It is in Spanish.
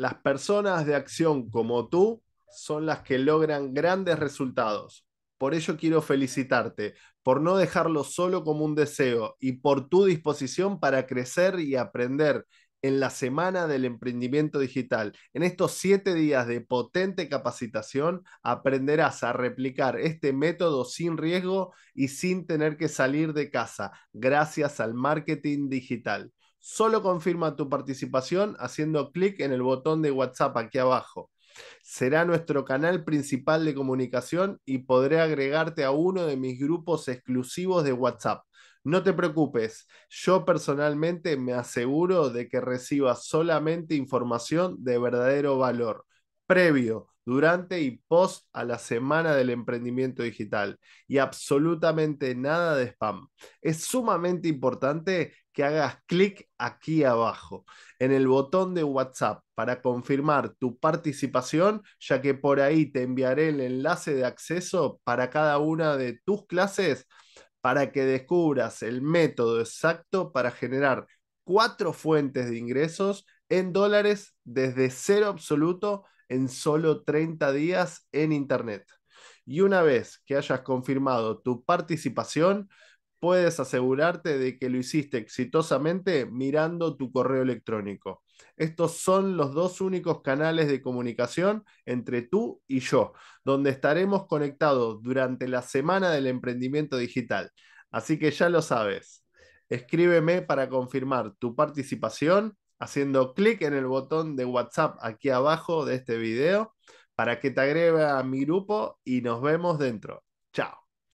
Las personas de acción como tú son las que logran grandes resultados. Por ello quiero felicitarte, por no dejarlo solo como un deseo y por tu disposición para crecer y aprender en la semana del emprendimiento digital. En estos siete días de potente capacitación aprenderás a replicar este método sin riesgo y sin tener que salir de casa gracias al marketing digital. Solo confirma tu participación haciendo clic en el botón de WhatsApp aquí abajo. Será nuestro canal principal de comunicación y podré agregarte a uno de mis grupos exclusivos de WhatsApp. No te preocupes, yo personalmente me aseguro de que recibas solamente información de verdadero valor, previo, durante y post a la semana del emprendimiento digital y absolutamente nada de spam. Es sumamente importante que hagas clic aquí abajo en el botón de WhatsApp para confirmar tu participación, ya que por ahí te enviaré el enlace de acceso para cada una de tus clases para que descubras el método exacto para generar cuatro fuentes de ingresos en dólares desde cero absoluto en solo 30 días en Internet. Y una vez que hayas confirmado tu participación, puedes asegurarte de que lo hiciste exitosamente mirando tu correo electrónico. Estos son los dos únicos canales de comunicación entre tú y yo, donde estaremos conectados durante la semana del emprendimiento digital. Así que ya lo sabes. Escríbeme para confirmar tu participación haciendo clic en el botón de WhatsApp aquí abajo de este video para que te agregue a mi grupo y nos vemos dentro.